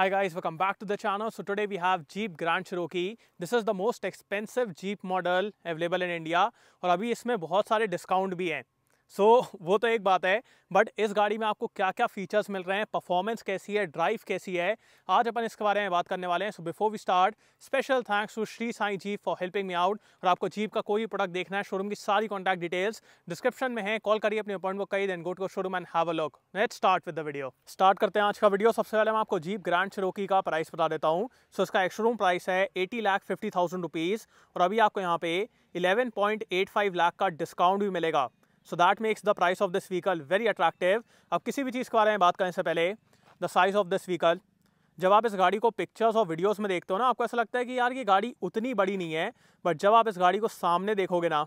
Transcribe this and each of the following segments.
Hi guys, welcome back to the channel. So today we have Jeep Grand Cherokee. This is the most expensive Jeep model available in India और अभी इसमें बहुत सारे discount भी हैं सो so, वो तो एक बात है बट इस गाड़ी में आपको क्या क्या फीचर्स मिल रहे हैं परफॉर्मेंस कैसी है ड्राइव कैसी है आज अपन इसके बारे में बात करने वाले हैं so before we start special thanks to Shri Sai Jeep for helping me out और आपको जीप का कोई भी प्रोडक्ट देखना है शोरूम की सारी कॉन्टैक्ट डिटेल्स डिस्क्रिप्शन में है कॉल करिए अपने अपॉइंट बुक कई देन गोट को showroom and have a look नेट start with the video start करते हैं आज का वीडियो सबसे पहले मैं आपको जीप ग्रांड चरोकी का प्राइस बता देता हूँ सो so, इसका एक्शोरूम प्राइस है eighty lakh fifty thousand rupees और अभी आपको यहाँ पे eleven point eight five lakh का डिस्काउंट भी मिलेगा so that makes the price of this vehicle very attractive अब किसी भी चीज़ के बारे में बात करने से पहले the size of this vehicle जब आप इस गाड़ी को पिक्चर्स और वीडियोस में देखते हो ना आपको ऐसा लगता है कि यार ये गाड़ी उतनी बड़ी नहीं है बट जब आप इस गाड़ी को सामने देखोगे ना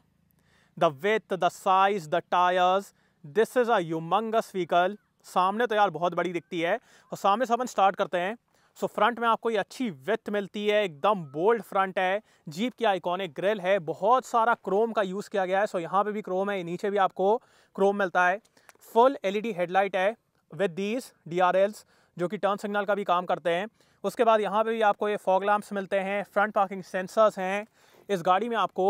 the width the size the tyres this is a humongous vehicle सामने तो यार बहुत बड़ी दिखती है और सामने से अपन स्टार्ट करते हैं सो फ्रंट में आपको ये अच्छी विथ मिलती है एकदम बोल्ड फ्रंट है जीप की आइकॉनिक ग्रिल है बहुत सारा क्रोम का यूज़ किया गया है सो यहाँ पे भी क्रोम है नीचे भी आपको क्रोम मिलता है फुल एलईडी हेडलाइट है विद दीज डी जो कि टर्न सिग्नल का भी काम करते हैं उसके बाद यहाँ पे भी आपको ये फॉग लैम्प्स मिलते हैं फ्रंट पार्किंग सेंसर्स हैं इस गाड़ी में आपको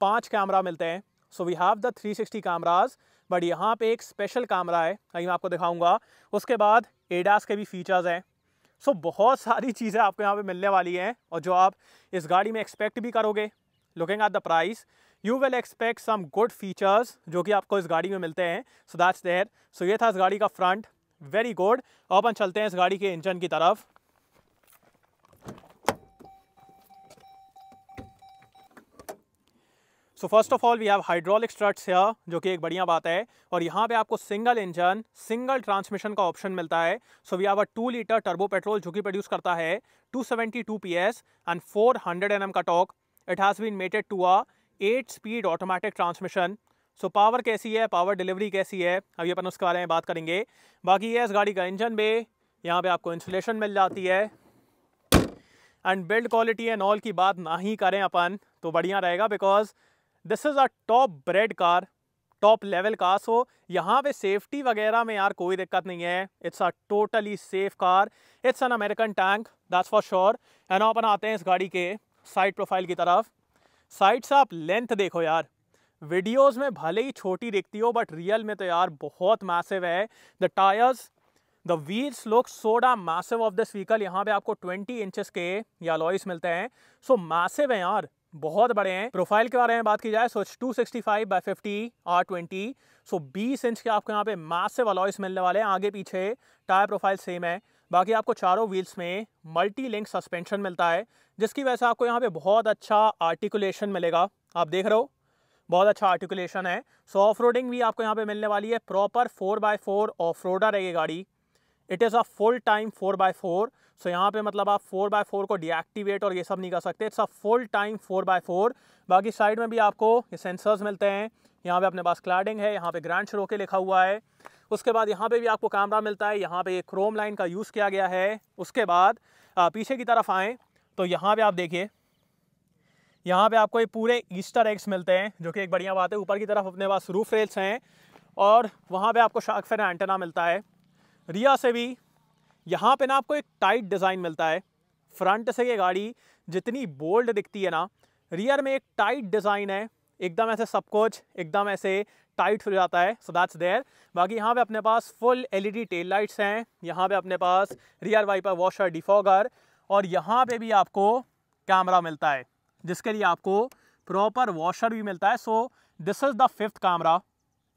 पाँच कैमरा मिलते हैं so we have the 360 sixty cameras but यहाँ पे एक स्पेशल कैमरा है अभी मैं आपको दिखाऊंगा उसके बाद एडास के भी फीचर्स हैं सो so, बहुत सारी चीज़ें आपको यहाँ पे मिलने वाली हैं और जो आप इस गाड़ी में एक्सपेक्ट भी करोगे looking at the price you will expect some good features जो कि आपको इस गाड़ी में मिलते हैं सो दैट्स देयर सो ये था इस गाड़ी का फ्रंट वेरी गुड अब अपन चलते हैं इस गाड़ी के इंजन की तरफ so first of all we have hydraulic struts है जो कि एक बढ़िया बात है और यहाँ पे आपको सिंगल इंजन सिंगल ट्रांसमिशन का ऑप्शन मिलता है so we have a two litre turbo petrol जो कि प्रोड्यूस करता है 272 एस एंड 400 एम का torque it has been mated to a eight speed automatic transmission so power कैसी है पावर डिलीवरी कैसी है अभी अपन उसके बारे में बात करेंगे बाकी ये इस गाड़ी का इंजन भी यहाँ पे आपको इंसुलेशन मिल जाती है and build quality and all की बात ना ही करें अपन तो बढ़िया रहेगा because this is a top breed car top level car so यहाँ पे सेफ्टी वगैरह में यार कोई दिक्कत नहीं है it's a totally safe car it's an American tank that's for sure and अपन आते हैं इस गाड़ी के साइड प्रोफाइल की तरफ साइड से आप लेंथ देखो यार वीडियोस में भले ही छोटी दिखती हो बट रियल में तो यार बहुत मैसिव है the tyres the wheels look सोडा मैसिव ऑफ दिस व्हीकल यहाँ पे आपको 20 इंचेस के या लॉइस मिलते हैं सो so, मैसिव है यार बहुत बड़े हैं प्रोफाइल के बारे में बात की जाए so two sixty five by fifty R twenty so बीस इंच के आपको यहाँ पे मैसिव अलॉयस मिलने वाले हैं आगे पीछे टायर प्रोफाइल सेम है बाकी आपको चारों व्हील्स में मल्टी लिंक सस्पेंशन मिलता है जिसकी वजह से आपको यहाँ पे बहुत अच्छा आर्टिकुलेशन मिलेगा आप देख रहे हो बहुत अच्छा आर्टिकुलेशन है सो ऑफ रोडिंग भी आपको यहाँ पे मिलने वाली है proper four by four off roader है ये गाड़ी it is a full time four by four so यहाँ पे मतलब आप फोर बाय फोर को डीएक्टिवेट और ये सब नहीं कर सकते it's a full time four by four बाकी साइड में भी आपको ये सेंसर्स मिलते हैं यहाँ पे अपने पास क्लाडिंग है यहाँ पे ग्रांड के लिखा हुआ है उसके बाद यहाँ पे भी आपको कैमरा मिलता है यहाँ पे ये क्रोम लाइन का यूज़ किया गया है उसके बाद पीछे की तरफ आएँ तो यहाँ पर आप देखिए यहाँ पर आपको ये पूरे ईस्टर एग्स मिलते हैं जो कि एक बढ़िया बात है ऊपर की तरफ अपने पास रूफ रेल्स हैं और वहाँ पर आपको शार्क फेन एंटना मिलता है रिया से भी यहाँ पे ना आपको एक टाइट डिज़ाइन मिलता है फ्रंट से ये गाड़ी जितनी बोल्ड दिखती है ना रियर में एक टाइट डिज़ाइन है एकदम ऐसे सब कुछ एकदम ऐसे टाइट हो जाता है सो दैट्स देयर बाकी यहाँ पे अपने पास फुल एलईडी टेल लाइट्स हैं यहाँ पे अपने पास रियर वाइपर वॉशर डिफॉगर और यहाँ पे भी आपको कैमरा मिलता है जिसके लिए आपको प्रॉपर वॉशर भी मिलता है so this is the fifth camera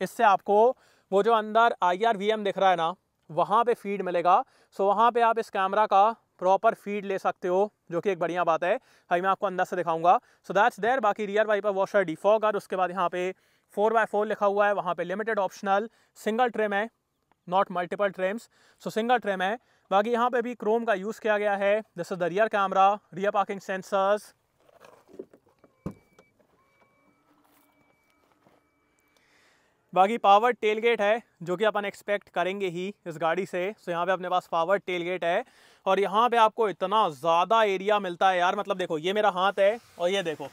इससे आपको वो जो अंदर आई आर वी एम दिख रहा है ना वहाँ पे फीड मिलेगा सो वहाँ पे आप इस कैमरा का प्रॉपर फीड ले सकते हो जो कि एक बढ़िया बात है अभी मैं आपको अंदर से दिखाऊंगा सो दैट्स देयर बाकी रियर पर वॉशर डिफॉग और उसके बाद यहाँ पे फोर बाय फोर लिखा हुआ है वहाँ पे लिमिटेड ऑप्शनल सिंगल ट्रिम है not multiple trims so single trim है बाकी यहाँ पे भी क्रोम का यूज़ किया गया है this is the rear camera rear parking sensors बाकी पावर टेल गेट है जो कि अपन एक्सपेक्ट करेंगे ही इस गाड़ी से सो यहाँ पे अपने पास पावर टेल गेट है और यहाँ पे आपको इतना ज़्यादा एरिया मिलता है यार मतलब देखो ये मेरा हाथ है और ये देखो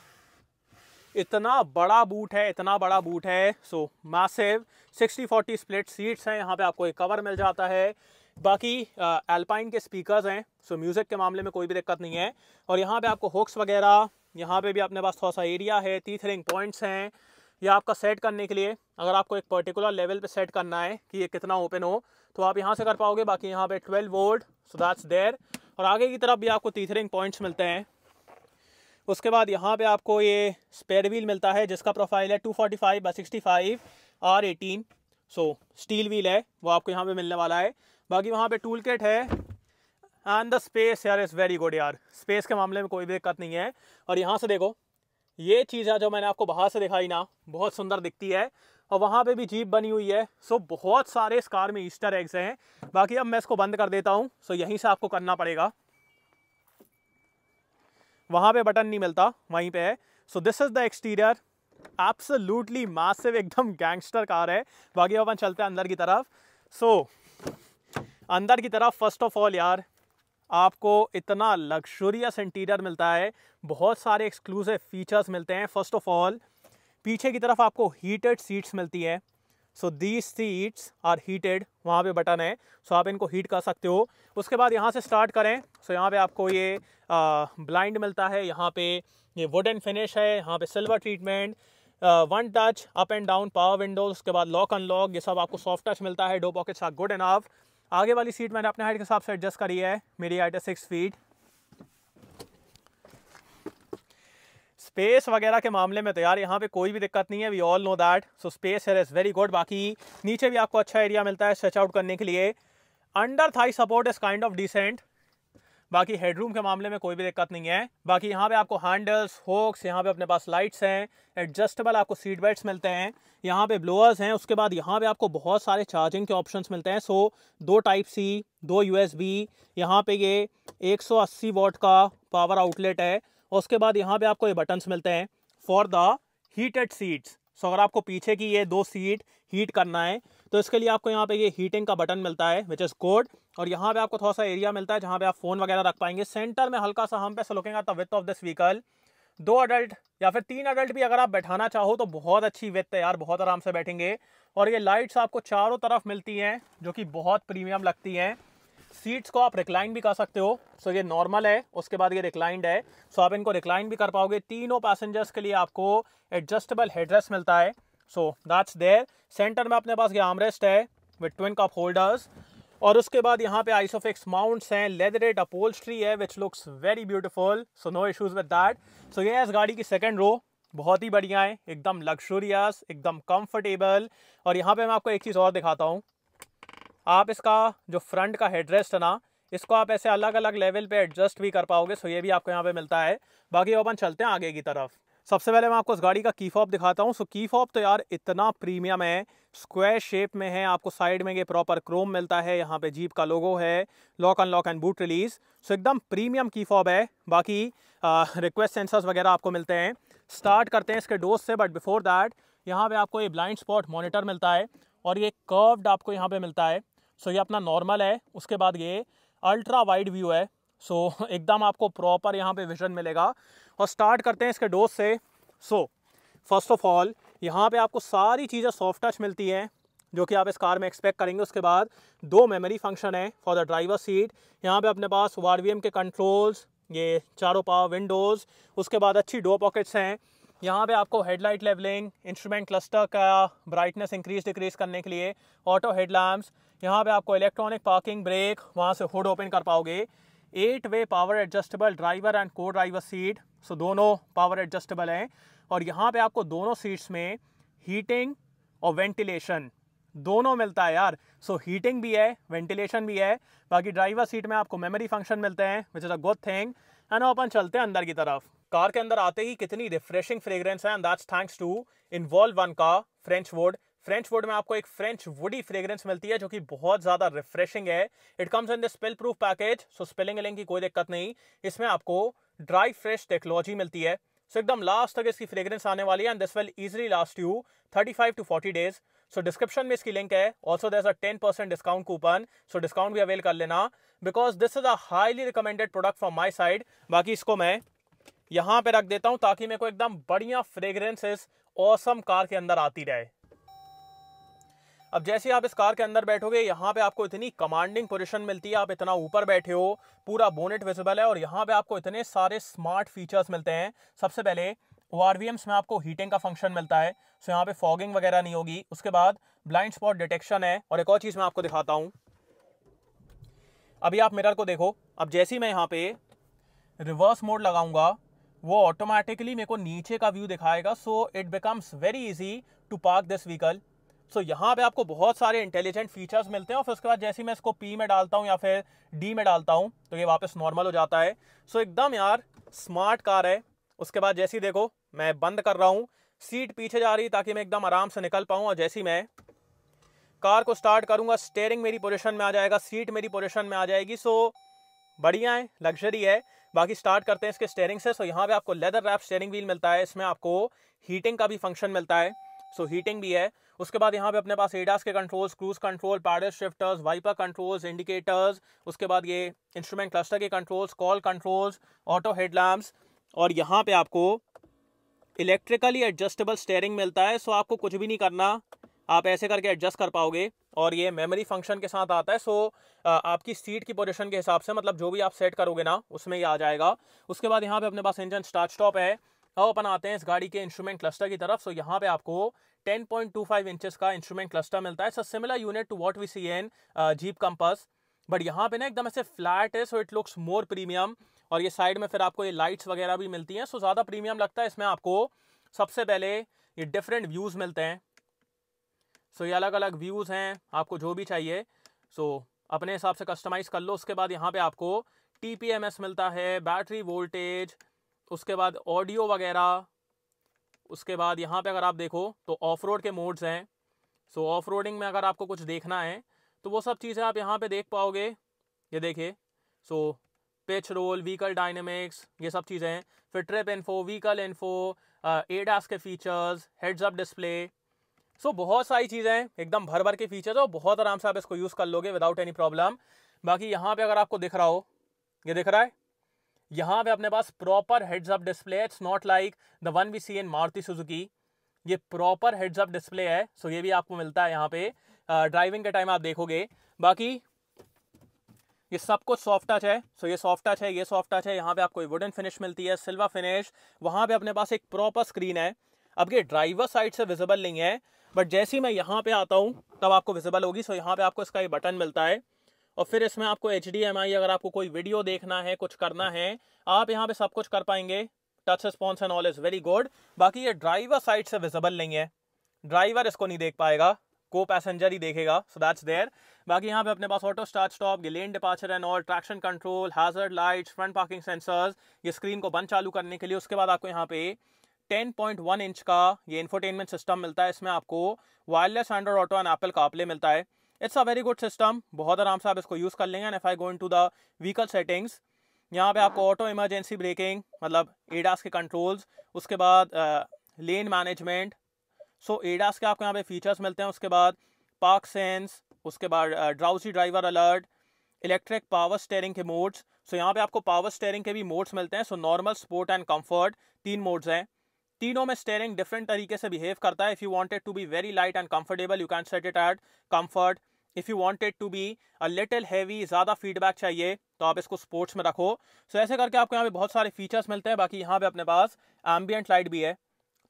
इतना बड़ा बूट है इतना बड़ा बूट है सो मैसेव 60 40 स्प्लिट सीट्स हैं यहाँ पे आपको एक कवर मिल जाता है बाकी एल्पाइन के स्पीकर हैं सो म्यूज़िक के मामले में कोई भी दिक्कत नहीं है और यहाँ पे आपको होक्स वगैरह यहाँ पे भी अपने पास थोड़ा सा एरिया है तीथरिंग पॉइंट्स हैं या आपका सेट करने के लिए अगर आपको एक पर्टिकुलर लेवल पे सेट करना है कि ये कितना ओपन हो तो आप यहाँ से कर पाओगे बाकी यहाँ पे 12 वोल्ट सो दैट्स देर और आगे की तरफ भी आपको तीथरिंग पॉइंट्स मिलते हैं उसके बाद यहाँ पे आपको ये स्पेयर व्हील मिलता है जिसका प्रोफाइल है 245 forty five by sixty five R eighteen so steel wheel है वो आपको यहाँ पर मिलने वाला है बाकी वहाँ पर टूल किट है एंड द स्पेस यार इज़ वेरी गुड यार स्पेस के मामले में कोई भी दिक्कत नहीं है और यहाँ से देखो ये चीज़ जो मैंने आपको बाहर से दिखाई ना बहुत सुंदर दिखती है और वहाँ पे भी जीप बनी हुई है सो बहुत सारे इस कार में ईस्टर एग्स हैं बाकी अब मैं इसको बंद कर देता हूँ सो यहीं से आपको करना पड़ेगा वहाँ पे बटन नहीं मिलता वहीं पे है so this is the exterior absolutely massive एकदम गैंगस्टर कार है बाकी अपन चलते हैं अंदर की तरफ सो so, अंदर की तरफ फर्स्ट ऑफ ऑल यार आपको इतना लग्जोरियस इंटीरियर मिलता है बहुत सारे एक्सक्लूसिव फीचर्स मिलते हैं फर्स्ट ऑफ ऑल पीछे की तरफ आपको हीटेड सीट्स मिलती है so these seats are heated वहाँ पे बटन है सो so आप इनको हीट कर सकते हो उसके बाद यहाँ से स्टार्ट करें सो so यहाँ पे आपको ये ब्लाइंड मिलता है यहाँ पे ये वुडन फिनिश है यहाँ पे silver treatment one touch up and down power windows उसके बाद लॉक अनलॉक ये सब आपको सॉफ्ट टच मिलता है door pockets are good and आफ आगे वाली सीट मैंने अपने हाइट के हिसाब से एडजस्ट करी है मेरी हाइट है सिक्स फीट स्पेस वगैरह के मामले में तो यार यहाँ पे कोई भी दिक्कत नहीं है we all know that so space है इज़ वेरी गुड बाकी नीचे भी आपको अच्छा एरिया मिलता है स्ट्रेच आउट करने के लिए under thigh support is kind of decent बाकी हेडरूम के मामले में कोई भी दिक्कत नहीं है बाकी यहाँ पे आपको हैंडल्स होक्स यहाँ पे अपने पास लाइट्स हैं एडजस्टेबल आपको सीट बेल्ट मिलते हैं यहाँ पे ब्लोअर्स हैं उसके बाद यहाँ पे आपको बहुत सारे चार्जिंग के ऑप्शन मिलते हैं सो दो टाइप सी दो यू एस बी यहाँ पे ये अस्सी वॉट का पावर आउटलेट है और उसके बाद यहाँ पे आपको ये बटन्स मिलते हैं for the heated seats so अगर आपको पीछे की ये दो सीट हीट करना है तो इसके लिए आपको यहाँ पे ये हीटिंग का बटन मिलता है विच इज़ कोड और यहाँ पे आपको थोड़ा सा एरिया मिलता है जहाँ पे आप फोन वगैरह रख पाएंगे सेंटर में हल्का सा हम पे लुकेंगे the width of this vehicle दो अडल्ट या फिर तीन अडल्ट भी अगर आप बैठाना चाहो तो बहुत अच्छी विथ है यार बहुत आराम से बैठेंगे और ये लाइट्स आपको चारों तरफ मिलती हैं जो कि बहुत प्रीमियम लगती हैं सीट्स को आप रिक्लाइन भी कर सकते हो सो ये नॉर्मल है उसके बाद ये रिक्लाइंड है सो आप इनको रिक्लाइन भी कर पाओगे तीनों पैसेंजर्स के लिए आपको एडजस्टेबल हेडरेस्ट मिलता है सो दैट्स देयर सेंटर में अपने पास ये आमरेस्ट है विथ ट्विन कप होल्डर्स और उसके बाद यहाँ पे आइसोफिक्स माउंट्स हैं लेदरेट अपोल्स्ट्री है which looks very beautiful so no issues with that so ये है इस गाड़ी की सेकेंड रो बहुत ही बढ़िया है एकदम लग्जूरियस एकदम कम्फर्टेबल और यहाँ पे मैं आपको एक चीज़ और दिखाता हूँ आप इसका जो फ्रंट का हेडरेस्ट है ना इसको आप ऐसे अलग अलग लेवल पे एडजस्ट भी कर पाओगे सो ये भी आपको यहाँ पे मिलता है बाकी अपन चलते हैं आगे की तरफ सबसे पहले मैं आपको इस गाड़ी का की फॉप दिखाता हूँ सो की फॉप तो यार इतना प्रीमियम है स्क्वायर शेप में है आपको साइड में ये प्रॉपर क्रोम मिलता है यहाँ पे जीप का लोगो है lock lock and boot release so एकदम प्रीमियम की फॉब है बाकी रिक्वेस्ट सेंसर्स वगैरह आपको मिलते हैं स्टार्ट करते हैं इसके डोज से बट बिफोर दैट यहाँ पे आपको ये ब्लाइंड स्पॉट मोनिटर मिलता है और ये कर्व्ड आपको यहाँ पे मिलता है सो ये अपना नॉर्मल है उसके बाद ये अल्ट्रा वाइड व्यू है सो so, एकदम आपको प्रॉपर यहाँ पे विजन मिलेगा और स्टार्ट करते हैं इसके डोज से सो फर्स्ट ऑफ ऑल यहाँ पे आपको सारी चीज़ें सॉफ्ट टच मिलती हैं जो कि आप इस कार में एक्सपेक्ट करेंगे उसके बाद दो मेमोरी फंक्शन है फॉर द ड्राइवर सीट यहाँ पे अपने पास वार के कंट्रोल्स ये चारों पावर विंडोज़ उसके बाद अच्छी डो पॉकेट्स हैं यहाँ पे आपको हेडलाइट लेवलिंग इंस्ट्रूमेंट क्लस्टर का ब्राइटनेस इंक्रीज डिक्रीज करने के लिए ऑटो हेडलैम्प्स यहाँ पे आपको इलेक्ट्रॉनिक पार्किंग ब्रेक वहाँ से हुड ओपन कर पाओगे eight way power adjustable driver and co driver seat so दोनों पावर एडजस्टेबल हैं और यहाँ पे आपको दोनों सीट्स में हीटिंग और वेंटिलेशन दोनों मिलता है यार सो so, हीटिंग भी है वेंटिलेशन भी है बाकी ड्राइवर सीट में आपको मेमोरी फंक्शन मिलते हैं which is a good thing and अपन चलते हैं अंदर की तरफ कार के अंदर आते ही कितनी रिफ्रेशिंग फ्रेगरेंस है and that's thanks to Involve one का फ्रेंच वुड फ्रेंच वुड में आपको एक फ्रेंच वुडी फ्रेग्रेंस मिलती है जो कि बहुत ज़्यादा रिफ्रेशिंग है it comes in the spill proof package so spilling एलिंग की कोई दिक्कत नहीं इसमें आपको ड्राई फ्रेश टेक्नोलॉजी मिलती है सो एकदम लास्ट तक इसकी फ्रेग्रेंस आने वाली है and this will easily last you 35 to 40 days so description में इसकी लिंक है ऑल्सो दस a ten percent discount coupon so discount भी अवेल कर लेना because this is a highly recommended product from my side बाकी इसको मैं यहाँ पे रख देता हूँ ताकि मेरे को एकदम बढ़िया फ्रेग्रेंसेस इस औसम कार के अंदर आती रहे अब जैसे आप इस कार के अंदर बैठोगे यहाँ पे आपको इतनी कमांडिंग पोजीशन मिलती है आप इतना ऊपर बैठे हो पूरा बोनेट विजिबल है और यहाँ पे आपको इतने सारे स्मार्ट फीचर्स मिलते हैं सबसे पहले ओ में आपको हीटिंग का फंक्शन मिलता है सो यहाँ पे फॉगिंग वगैरह नहीं होगी उसके बाद ब्लाइंड स्पॉट डिटेक्शन है और एक और चीज़ मैं आपको दिखाता हूँ अभी आप मिरर को देखो अब जैसे ही मैं यहाँ पे रिवर्स मोड लगाऊंगा वो ऑटोमेटिकली मेरे को नीचे का व्यू दिखाएगा so it becomes very easy to park this vehicle so so, यहाँ पे आपको बहुत सारे इंटेलिजेंट फीचर्स मिलते हैं और फिर उसके बाद जैसे मैं इसको पी में डालता हूँ या फिर डी में डालता हूँ तो ये वापस नॉर्मल हो जाता है सो so, एकदम यार स्मार्ट कार है उसके बाद जैसी देखो मैं बंद कर रहा हूँ सीट पीछे जा रही ताकि मैं एकदम आराम से निकल पाऊँ और जैसी मैं कार को स्टार्ट करूँगा स्टेयरिंग मेरी पोजिशन में आ जाएगा सीट मेरी पोजिशन में आ जाएगी सो बढ़िया है लग्जरी है बाकी स्टार्ट करते हैं इसके स्टेयरिंग से सो यहाँ पर आपको लेदर रैप स्टेयरिंग व्हील मिलता है इसमें आपको हीटिंग का भी फंक्शन मिलता है सो so, हीटिंग भी है उसके बाद यहाँ पे अपने पास एडास के controls cruise control paddle shifters wiper controls indicators उसके बाद ये इंस्ट्रूमेंट क्लस्टर के controls call controls auto headlamps और यहाँ पे आपको इलेक्ट्रिकली एडजस्टेबल स्टेयरिंग मिलता है सो आपको कुछ भी नहीं करना आप ऐसे करके एडजस्ट कर पाओगे और ये मेमोरी फंक्शन के साथ आता है सो आपकी सीट की पोजीशन के हिसाब से मतलब जो भी आप सेट करोगे ना उसमें ये आ जाएगा उसके बाद यहाँ पे अपने पास इंजन स्टार्ट स्टॉप है अब अपन आते हैं इस गाड़ी के इंस्ट्रूमेंट क्लस्टर की तरफ सो यहाँ पे आपको 10.25 इंचेस का इंस्ट्रूमेंट क्लस्टर मिलता है so similar unit to what we see in Jeep Compass but यहाँ पे ना एकदम ऐसे फ्लैट है so it looks more premium और ये साइड में फिर आपको ये लाइट्स वगैरह भी मिलती हैं सो so, ज़्यादा प्रीमियम लगता है इसमें आपको सबसे पहले ये डिफरेंट व्यूज़ मिलते हैं सो so, ये अलग अलग व्यूज़ हैं आपको जो भी चाहिए सो so, अपने हिसाब से कस्टमाइज़ कर लो उसके बाद यहाँ पे आपको टी मिलता है बैटरी वोल्टेज उसके बाद ऑडियो वगैरह उसके बाद यहाँ पे अगर आप देखो तो ऑफ रोड के मोड्स हैं सो ऑफ रोडिंग में अगर आपको कुछ देखना है तो वो सब चीज़ें आप यहाँ पे देख पाओगे ये देखिए so pitch roll vehicle dynamics ये सब चीज़ें हैं फिर trip info vehicle info ADAS के features heads up display so बहुत सारी चीज़ें हैं एकदम भर भर के फीचर्स और बहुत आराम से आप इसको यूज़ कर लोगे विदाउट एनी प्रॉब्लम बाकी यहाँ पर अगर आपको दिख रहा हो ये दिख रहा है यहाँ पे अपने पास प्रॉपर हेड्स अप डिस्प्ले है it's not like the one we see in Maruti Suzuki ये प्रॉपर हेड्स अप डिस्प्ले है सो ये भी आपको मिलता है यहाँ पे ड्राइविंग के टाइम आप देखोगे बाकी ये सब कुछ सॉफ्ट टच है सो ये सॉफ्ट टच है ये सॉफ्ट टच है यहाँ पे आपको वुडन फिनिश मिलती है सिल्वर फिनिश वहाँ पे अपने पास एक प्रॉपर स्क्रीन है अब ये ड्राइवर साइड से विजिबल नहीं है बट जैसे ही मैं यहाँ पे आता हूँ तब आपको विजिबल होगी सो यहाँ पे आपको इसका ये बटन मिलता है और फिर इसमें आपको एच अगर आपको कोई वीडियो देखना है कुछ करना है आप यहाँ पे सब कुछ कर पाएंगे touch response and all is very good बाकी ये ड्राइवर साइड से विजिबल नहीं है ड्राइवर इसको नहीं देख पाएगा को पैसेंजर ही देखेगा सो दैट्स देयर बाकी यहाँ पे अपने पास ऑटो स्टार्ट स्टॉप ये lane departure and all traction control hazard lights front parking sensors ये स्क्रीन को बंद चालू करने के लिए उसके बाद आपको यहाँ पे 10.1 इंच का ये इन्फोटेनमेंट सिस्टम मिलता है इसमें आपको wireless Android Auto and Apple का मिलता है it's a very good system बहुत आराम से आप इसको यूज़ कर लेंगे and if I go into the vehicle settings यहाँ पे आपको ऑटो इमरजेंसी ब्रेकिंग मतलब एडास के कंट्रोल्स उसके बाद लेन मैनेजमेंट सो एडास के आपको यहाँ पे फीचर्स मिलते हैं उसके बाद पार्क सेंस उसके बाद drowsy driver alert electric power steering के मोड्स सो यहाँ पे आपको पावर स्टेयरिंग के भी मोड्स मिलते हैं so normal sport and comfort तीन मोड्स हैं तीनों में स्टेयरिंग डिफरेंट तरीके से बिहेव करता है if you wanted to be very light and comfortable you can set it at comfort if you wanted to be a little heavy ज़्यादा feedback चाहिए तो आप इसको स्पोर्ट्स में रखो सो so, ऐसे करके आपको यहाँ पे बहुत सारे फीचर्स मिलते हैं बाकी यहाँ पे अपने पास एम्बियंट लाइट भी है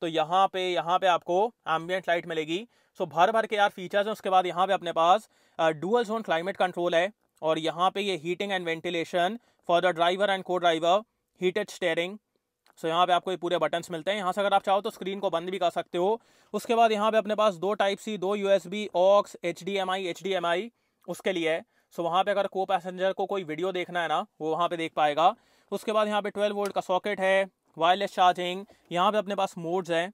तो यहाँ पे यहाँ पे आपको एम्बियंट लाइट मिलेगी सो so, भर भर के यार फीचर्स हैं उसके बाद यहाँ पे अपने पास डुअल जोन क्लाइमेट कंट्रोल है और यहाँ पे ये heating and ventilation for the driver and co driver heated steering so यहाँ पे आपको ये पूरे बटन्स मिलते हैं यहाँ से अगर आप चाहो तो स्क्रीन को बंद भी कर सकते हो उसके बाद यहाँ पे अपने पास दो टाइप सी दो U S B aux H D M I H D M I उसके लिए है सो वहाँ पे अगर को पैसेंजर को कोई वीडियो देखना है ना वो वहाँ पे देख पाएगा उसके बाद यहाँ पे ट्वेल्व वोल्ट का सॉकेट है वायरलेस चार्जिंग यहाँ पे अपने पास मोड्स हैं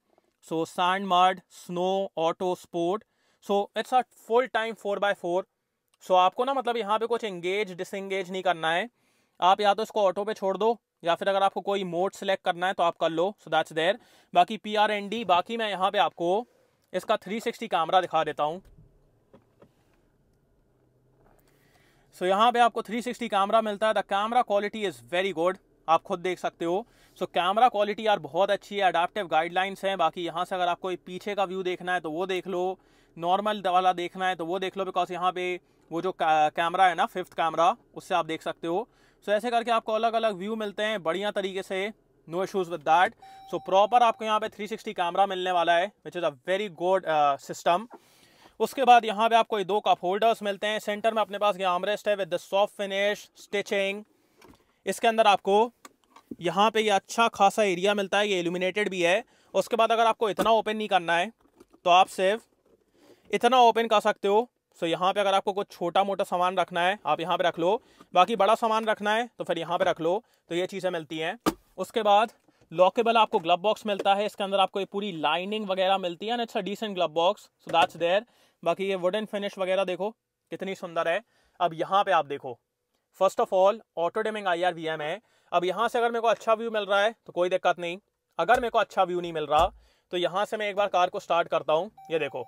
so sand mud snow auto sport so it's a full time four by four so आपको ना मतलब यहाँ पे कुछ एंगेज डिसंगेज नहीं करना है आप या तो इसको ऑटो पे छोड़ दो या फिर अगर आपको कोई मोड सेलेक्ट करना है तो आप कर लो सो दैट्स बाकी पी आर एन डी बाकी मैं यहाँ पे आपको इसका 360 कैमरा दिखा देता हूँ सो so, यहाँ पे आपको 360 कैमरा मिलता है the camera quality is very good आप खुद देख सकते हो सो कैमरा क्वालिटी यार बहुत अच्छी है अडाप्टिव गाइडलाइंस हैं बाकी यहाँ से अगर आपको पीछे का व्यू देखना है तो वो देख लो नॉर्मल वाला देखना है तो वो देख लो बिकॉज यहाँ पे वो जो कैमरा है ना फिफ्थ कैमरा उससे आप देख सकते हो सो ऐसे करके आपको अलग अलग व्यू मिलते हैं बढ़िया तरीके से no issues with that so proper आपको यहाँ पे 360 कैमरा मिलने वाला है which is a very good system उसके बाद यहाँ पे आपको ये दो कप होल्डर्स मिलते हैं सेंटर में अपने पास ये आमरेस्ट है with the soft finish stitching इसके अंदर आपको यहाँ पे ये अच्छा खासा एरिया मिलता है ये एल्यूमिनेटेड भी है उसके बाद अगर आपको इतना ओपन नहीं करना है तो आप सिर्फ इतना ओपन कर सकते हो सो यहाँ पे अगर आपको कुछ छोटा मोटा सामान रखना है आप यहाँ पे रख लो बाकी बड़ा सामान रखना है तो फिर यहाँ पे रख लो तो ये चीज़ें मिलती हैं उसके बाद लॉकेबल आपको ग्लब बॉक्स मिलता है इसके अंदर आपको ये पूरी लाइनिंग वगैरह मिलती है and it's a decent glove box so that's there बाकी ये वुडन फिनिश वगैरह देखो कितनी सुंदर है अब यहाँ पे आप देखो first of all auto dimming I R V M है अब यहाँ से अगर मेरे को अच्छा व्यू मिल रहा है तो कोई दिक्कत नहीं अगर मेरे को अच्छा व्यू नहीं मिल रहा तो यहाँ से मैं एक बार कार को स्टार्ट करता हूँ ये देखो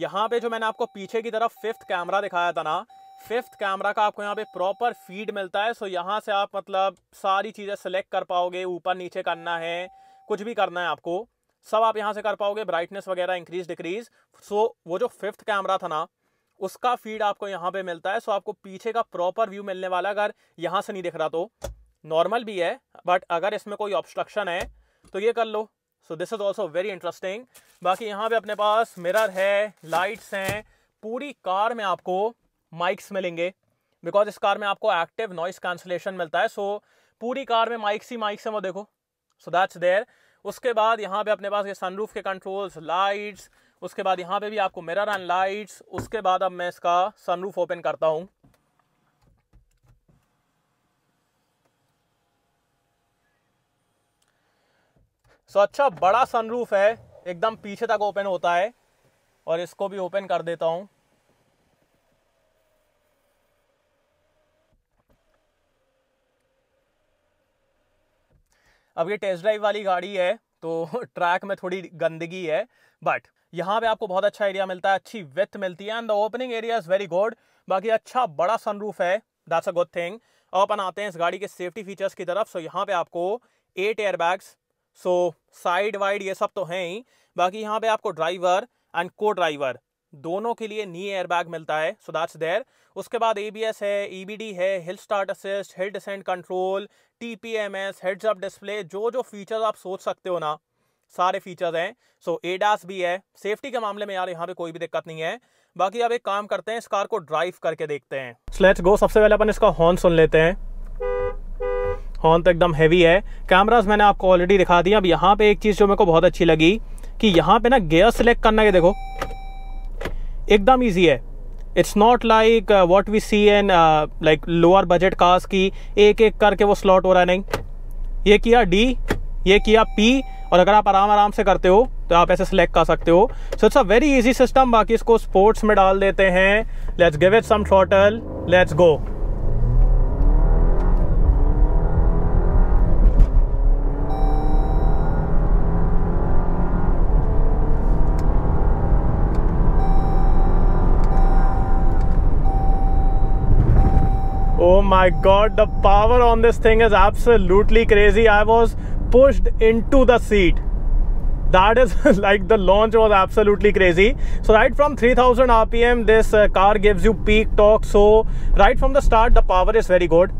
यहाँ पे जो मैंने आपको पीछे की तरफ फिफ्थ कैमरा दिखाया था ना फिफ्थ कैमरा का आपको यहाँ पे प्रॉपर फीड मिलता है सो यहाँ से आप मतलब सारी चीज़ें सेलेक्ट कर पाओगे ऊपर नीचे करना है कुछ भी करना है आपको सब आप यहाँ से कर पाओगे ब्राइटनेस वगैरह इंक्रीज डिक्रीज सो वो जो फिफ्थ कैमरा था ना उसका फीड आपको यहाँ पे मिलता है सो आपको पीछे का प्रॉपर व्यू मिलने वाला अगर यहाँ से नहीं दिख रहा तो नॉर्मल भी है बट अगर इसमें कोई ऑब्स्ट्रक्शन है तो ये कर लो so this is also very interesting बाकी यहाँ पे अपने पास मिरर है लाइट्स हैं पूरी कार में आपको माइक्स मिलेंगे बिकॉज इस कार में आपको एक्टिव नॉइस कैंसलेशन मिलता है सो so, पूरी कार में माइक्स ही माइक्स हैं वो देखो सो दैट्स देयर उसके बाद यहाँ पे अपने पास ये सनरूफ के कंट्रोल्स लाइट्स उसके बाद यहाँ पे भी आपको मिरर एंड लाइट्स उसके बाद अब मैं इसका सनरूफ ओपन करता हूँ सो so, अच्छा बड़ा सनरूफ है एकदम पीछे तक ओपन होता है और इसको भी ओपन कर देता हूँ अब ये टेस्ट ड्राइव वाली गाड़ी है तो ट्रैक में थोड़ी गंदगी है बट यहाँ पे आपको बहुत अच्छा एरिया मिलता है अच्छी विथ मिलती है and the opening area is very good बाकी अच्छा बड़ा सनरूफ है दैट्स अ गुड थिंग अपन आते हैं इस गाड़ी के सेफ्टी फीचर्स की तरफ सो यहाँ पे आपको eight airbags so side wide ये सब तो हैं ही बाकी यहाँ पे आपको ड्राइवर एंड को ड्राइवर दोनों के लिए नी एयरबैग मिलता है सो दैट्स देयर उसके बाद एबीएस है ईबीडी e है hill start assist hill descent control TPMS heads up display जो जो फीचर्स आप सोच सकते हो ना सारे फीचर्स हैं सो एडास भी है सेफ्टी के मामले में यार यहाँ पे कोई भी दिक्कत नहीं है बाकी अब एक काम करते हैं इस कार को ड्राइव करके देखते हैं लेट्स गो सबसे पहले अपन इसका हॉर्न सुन लेते हैं हॉर्न तो एकदम हैवी है कैमराज मैंने आपको ऑलरेडी दिखा दिया अब यहाँ पे एक चीज़ जो मेरे को बहुत अच्छी लगी कि यहाँ पे ना गेयर सेलेक्ट करना है देखो एकदम ईजी है it's not like what we see in like lower budget cost की एक एक करके वो स्लॉट हो रहा है नहीं ये किया डी ये किया पी और अगर आप आराम आराम से करते हो तो आप ऐसे सेलेक्ट कर सकते हो so it's a very easy system बाकी इसको स्पोर्ट्स में डाल देते हैं let's give it some let's go my god, the power on this thing is absolutely crazy. I was pushed into the seat. That is like the launch was absolutely crazy. So right from 3000 RPM, this uh, car gives you peak torque. So right from the start, the power is very good.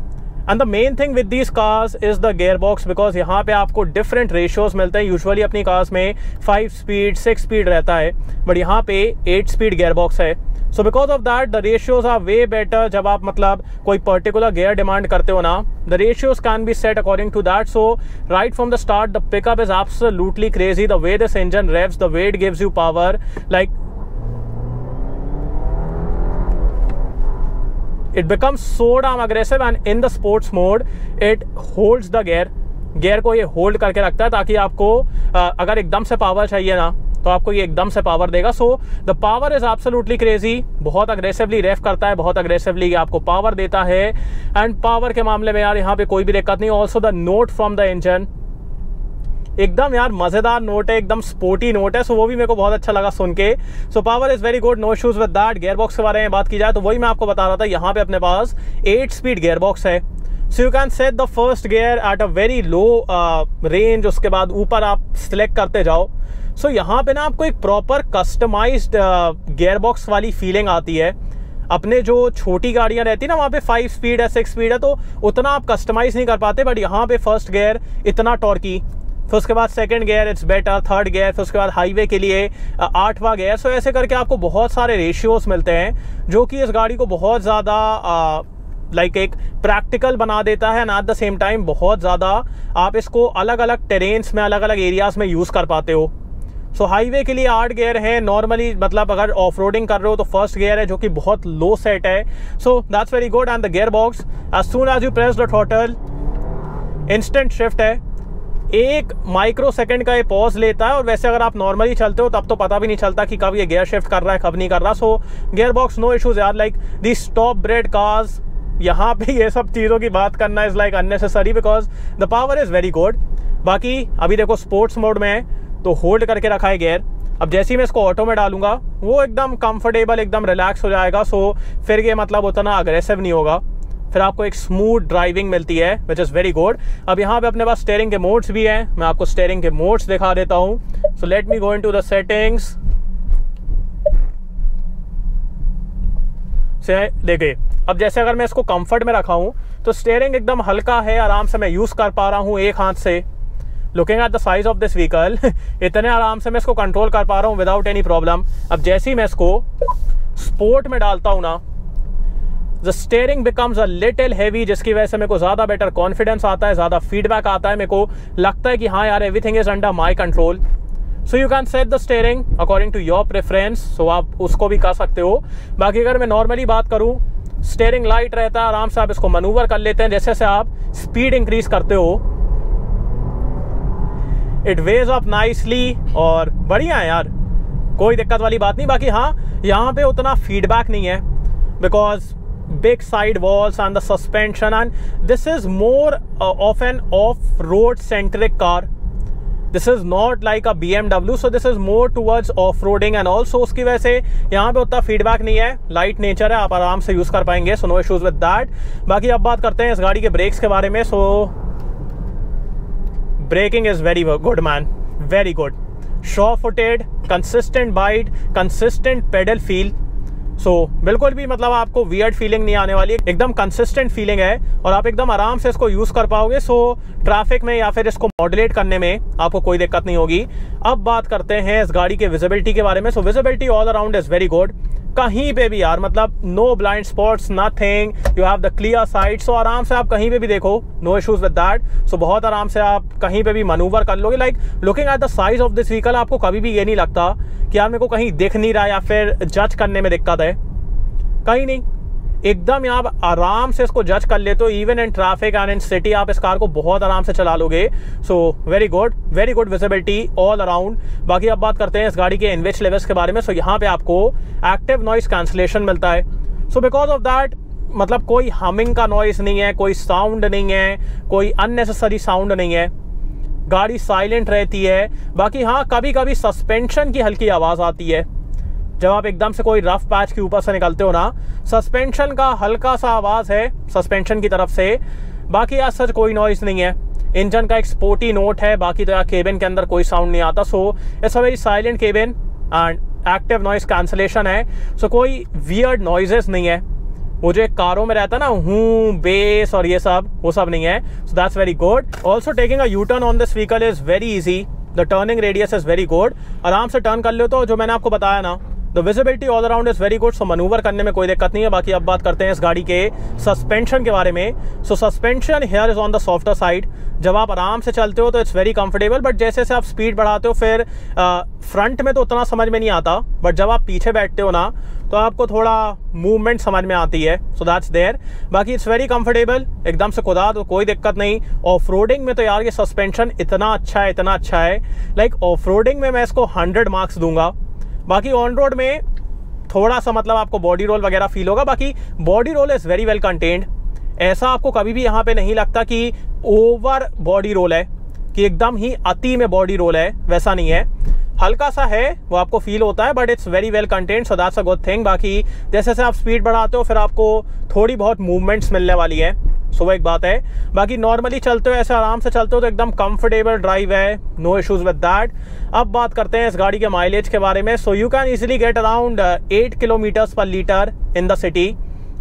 And the main thing with these cars is the gear box because यहाँ पे आपको different ratios मिलते हैं usually अपनी cars में five speed six speed रहता है but यहाँ पे एट स्पीड गेयर बॉक्स है so because of that the ratios are way better जब आप मतलब कोई पर्टिकुलर गेयर डिमांड करते हो ना the ratios can be set according to that so right from the start the pickup is absolutely crazy the way this engine revs the weight gives you power like it becomes so damn aggressive and in the sports mode it holds the gear gear को ये hold करके रखता है ताकि आपको अगर एकदम से पावर चाहिए ना तो आपको ये एकदम से पावर देगा so the power is absolutely crazy बहुत अग्रेसिवली रेफ करता है बहुत अग्रेसिवली ये आपको पावर देता है एंड पावर के मामले में यार यहाँ पे कोई भी दिक्कत नहीं also the note from the engine एकदम यार मज़ेदार नोट है एकदम स्पोर्टी नोट है सो वो भी मेरे को बहुत अच्छा लगा सुन के so power is very good no issues with that gearbox के बारे में बात की जाए तो वही मैं आपको बता रहा था यहाँ पे अपने पास एट स्पीड गेयरबॉक्स है so you can set the first gear at a very low range उसके बाद ऊपर आप सिलेक्ट करते जाओ सो so, यहाँ पे ना आपको एक प्रॉपर कस्टमाइज्ड गेयर बॉक्स वाली फीलिंग आती है अपने जो छोटी गाड़ियाँ रहती ना वहाँ पे फाइव स्पीड है सिक्स स्पीड है तो उतना आप कस्टमाइज़ नहीं कर पाते बट यहाँ पे फर्स्ट गेयर इतना टॉर्की फिर उसके बाद second gear it's better third gear फिर उसके बाद हाईवे के लिए uh, आठवां गेयर सो ऐसे करके आपको बहुत सारे रेशियोज मिलते हैं जो कि इस गाड़ी को बहुत ज़्यादा uh, लाइक एक प्रैक्टिकल बना देता है and at the same time बहुत ज़्यादा आप इसको अलग अलग टेरेन्स में अलग अलग एरियाज़ में यूज़ कर पाते हो सो so, हाईवे के लिए आठ गेयर है नॉर्मली मतलब अगर ऑफ रोडिंग कर रहे हो तो फर्स्ट गियर है जो कि बहुत लो सेट है so that's very good and the gear box as soon as you press the total instant shift है एक माइक्रो सेकेंड का ये पॉज लेता है और वैसे अगर आप नॉर्मली चलते हो तब तो पता भी नहीं चलता कि कब ये गेयर शिफ्ट कर रहा है कब नहीं कर रहा so gear box no issues यार like this stop bred cars यहाँ पे ये सब चीज़ों की बात करना is like unnecessary because the power is very good बाकी अभी देखो स्पोर्ट्स मोड में है तो होल्ड करके रखा है गेयर अब जैसे ही मैं इसको ऑटो में डालूंगा वो एकदम कंफर्टेबल एकदम रिलैक्स हो जाएगा सो फिर ये मतलब उतना अग्रेसिव नहीं होगा फिर आपको एक स्मूथ ड्राइविंग मिलती है विच इज़ वेरी गुड अब यहाँ पे अपने पास स्टेयरिंग के मोड्स भी हैं मैं आपको स्टेयरिंग के मोड्स दिखा देता हूँ so let me go into the settings से देखे अब जैसे अगर मैं इसको कंफर्ट में रखा हूँ तो स्टेयरिंग एकदम हल्का है आराम से मैं यूज़ कर पा रहा हूँ एक हाथ से looking at the size of this vehicle इतने आराम से मैं इसको कंट्रोल कर पा रहा हूँ विदाउट एनी प्रॉब्लम अब जैसे ही मैं इसको स्पोर्ट में डालता हूँ ना the steering becomes a little heavy जिसकी वजह से मेरे को ज़्यादा बेटर कॉन्फिडेंस आता है ज़्यादा फीडबैक आता है मेरे को लगता है कि हाँ यार everything is under my control so you can set the steering according to your preference so आप उसको भी कर सकते हो बाकी अगर मैं नॉर्मली बात करूँ स्टेयरिंग लाइट रहता है आराम से आप इसको मनूवर कर लेते हैं जैसे जैसे आप स्पीड इंक्रीज करते हो इट वेज अप नाइसली और बढ़िया है यार कोई दिक्कत वाली बात नहीं बाकी हाँ यहाँ पे उतना फीडबैक नहीं है because big side walls and the suspension and this is more of an off road centric car this is not like a B so this is more towards off roading and also उसकी वजह से यहाँ पे उतना feedback नहीं है light nature है आप आराम से यूज कर पाएंगे so no issues with that बाकी अब बात करते हैं इस गाड़ी के ब्रेक्स के बारे में so braking is very good man very good sure footed consistent bite consistent pedal feel so so, बिल्कुल भी मतलब आपको वियर्ड फीलिंग नहीं आने वाली एकदम कंसिस्टेंट फीलिंग है और आप एकदम आराम से इसको यूज़ कर पाओगे सो so, ट्रैफिक में या फिर इसको मॉडलेट करने में आपको कोई दिक्कत नहीं होगी अब बात करते हैं इस गाड़ी के विजिबिलिटी के बारे में so visibility all around is very good कहीं पे भी यार मतलब no blind spots nothing you have the clear side so आराम से आप कहीं पे भी देखो no issues with that so बहुत आराम से आप कहीं पे भी मनूवर कर लोगे like looking at the size of this vehicle आपको कभी भी ये नहीं लगता कि यार मेरे को कहीं देख नहीं रहा या फिर जज करने में दिक्कत है कहीं नहीं एकदम आप आराम से इसको जज कर लेते हो even in traffic and in city आप इस कार को बहुत आराम से चला लोगे so very good very good visibility all around बाकी अब बात करते हैं इस गाड़ी के इनविच लेवल्स के बारे में सो so, यहाँ पे आपको एक्टिव नॉइस कैंसलेशन मिलता है सो बिकॉज ऑफ दैट मतलब कोई हमिंग का नॉइस नहीं है कोई साउंड नहीं है कोई अननेसेसरी साउंड नहीं है गाड़ी साइलेंट रहती है बाकी हाँ कभी कभी सस्पेंशन की हल्की आवाज़ आती है जब आप एकदम से कोई रफ पैच के ऊपर से निकलते हो ना सस्पेंशन का हल्का सा आवाज़ है सस्पेंशन की तरफ से बाकी आज सच कोई नॉइज़ नहीं है इंजन का एक स्पोर्टी नोट है बाकी तो यार केबिन के अंदर कोई साउंड नहीं आता so it's a very silent cabin and active noise cancellation है सो so, कोई वियर्ड नॉइजेस नहीं है वो जो एक कारों में रहता ना हूँ बेस और ये सब वो सब नहीं है so that's very good also taking a U turn on this vehicle is very easy the turning radius is very good आराम से टर्न कर लो तो जो मैंने आपको बताया ना the visibility all around is very good so manoeuvre करने में कोई दिक्कत नहीं है बाकी अब बात करते हैं इस गाड़ी के सस्पेंशन के बारे में so suspension here is on the softer side जब आप आराम से चलते हो तो इट्स वेरी कंफर्टेबल बट जैसे जैसे आप स्पीड बढ़ाते हो फिर फ्रंट में तो उतना समझ में नहीं आता बट जब आप पीछे बैठते हो ना तो आपको थोड़ा मूवमेंट समझ में आती है सो दैट्स देयर बाकी इट्स वेरी कंफर्टेबल एकदम से खुदा तो कोई दिक्कत नहीं ऑफ में तो यार ये सस्पेंशन इतना अच्छा है इतना अच्छा है लाइक like, ऑफ में मैं इसको हंड्रेड मार्क्स दूंगा बाकी ऑन रोड में थोड़ा सा मतलब आपको बॉडी रोल वगैरह फील होगा बाकी body roll is very well contained ऐसा आपको कभी भी यहाँ पे नहीं लगता कि ओवर बॉडी रोल है कि एकदम ही अति में बॉडी रोल है वैसा नहीं है हल्का सा है वो आपको फील होता है but it's very well contained so that's a good thing बाकी जैसे जैसे आप स्पीड बढ़ाते हो फिर आपको थोड़ी बहुत मूवमेंट्स मिलने वाली है वो एक बात है बाकी नॉर्मली चलते हो ऐसे आराम से चलते हो तो एकदम कंफर्टेबल ड्राइव है नो इशूज़ विद दैट अब बात करते हैं इस गाड़ी के माइलेज के बारे में so you can easily get around eight kilometres per litre in the city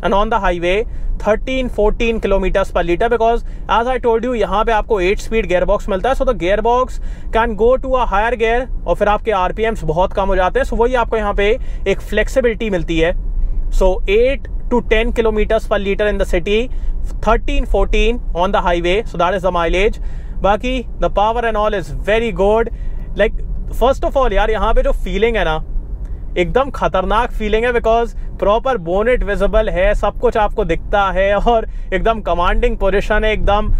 and on the highway 13 14 kilometres per litre because as I told you यहाँ पे आपको 8 स्पीड गेयर बॉक्स मिलता है so the gear box can go to a higher gear और फिर आपके RPMs बहुत कम हो जाते हैं सो so वही आपको यहाँ पे एक फ्लेक्सिबिलिटी मिलती है so eight to ten kilometres per litre in the city thirteen fourteen on the highway so that is the mileage बाकी the power and all is very good like first of all यार यहाँ पे जो feeling है ना एकदम खतरनाक feeling है बिकॉज प्रॉपर बोनेट विजिबल है सब कुछ आपको दिखता है और एकदम कमांडिंग पोजिशन है एकदम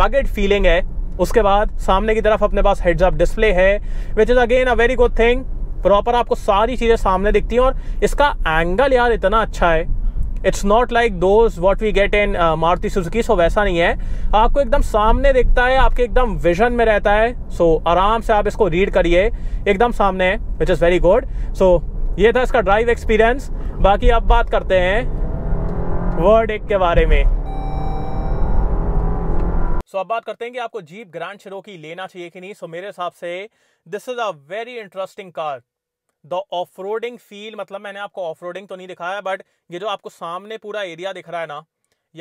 रगेड फीलिंग है उसके बाद सामने की तरफ अपने पास हेड्स अप डिस्प्ले है which is again a very good thing proper आपको सारी चीज़ें सामने दिखती हैं और इसका एंगल यार इतना अच्छा है it's not like those what we get in Maruti Suzuki so वैसा नहीं है आपको एकदम सामने दिखता है आपके एकदम विजन में रहता है सो so, आराम से आप इसको रीड करिए एकदम सामने है which is very good so ये था इसका ड्राइव एक्सपीरियंस बाकी अब बात करते हैं वर्ड एक के बारे में सो अब बात करते हैं कि आपको जीप ग्रैंड की लेना चाहिए कि नहीं सो मेरे हिसाब से this is a very interesting car the off roading feel मतलब मैंने आपको ऑफ रोडिंग तो नहीं दिखाया बट ये जो आपको सामने पूरा एरिया दिख रहा है ना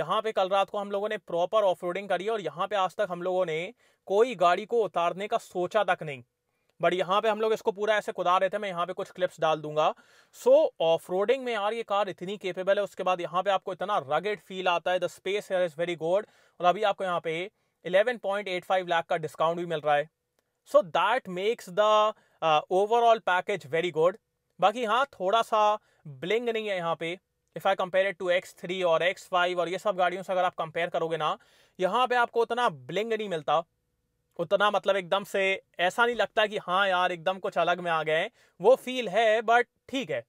यहाँ पे कल रात को हम लोगों ने प्रॉपर ऑफ रोडिंग करी और यहाँ पे आज तक हम लोगों ने कोई गाड़ी को उतारने का सोचा तक नहीं बट यहाँ पे हम लोग इसको पूरा ऐसे कुदा रहे थे मैं यहाँ पे कुछ क्लिप्स डाल दूंगा सो ऑफ रोडिंग में यार ये कार इतनी केपेबल है उसके बाद यहाँ पे आपको इतना रगेड फील आता है the space here is very good और अभी आपको यहाँ पे eleven point eight five lakh का डिस्काउंट भी मिल रहा है so that makes the overall package very good बाकी हाँ थोड़ा सा ब्लिंग नहीं है यहाँ पे if I compare to X three और एक्स फाइव और ये सब गाड़ियों से अगर आप कंपेयर करोगे ना यहाँ पे आपको उतना ब्लिंग नहीं मिलता उतना मतलब एकदम से ऐसा नहीं लगता कि हाँ यार एकदम कुछ अलग में आ गए वो फील है बट ठीक है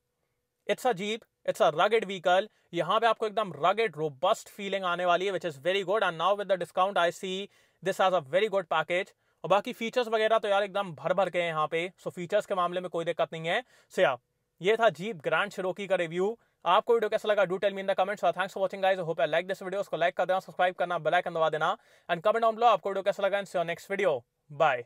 it's a Jeep it's a rugged vehicle यहाँ पे आपको एकदम रगेड रोबस्ट फीलिंग आने वाली है which is very good and now with the discount I see this has a very good package और बाकी फीचर्स वगैरह तो यार एकदम भर भर के हैं यहाँ पे सो so फीचर्स के मामले में कोई दिक्कत नहीं है सो so, यार ये था जीप ग्रैंड शिरोकी का रिव्यू आपको वीडियो कैसा लगा do tell me in the comments और thanks for watching guys hope I like this video उसको लाइक कर देना सब्सक्राइब करना बेल आइकन दबा देना एंड कमेंट डाउन बिलो आपको वीडियो कैसा लगा and see next video bye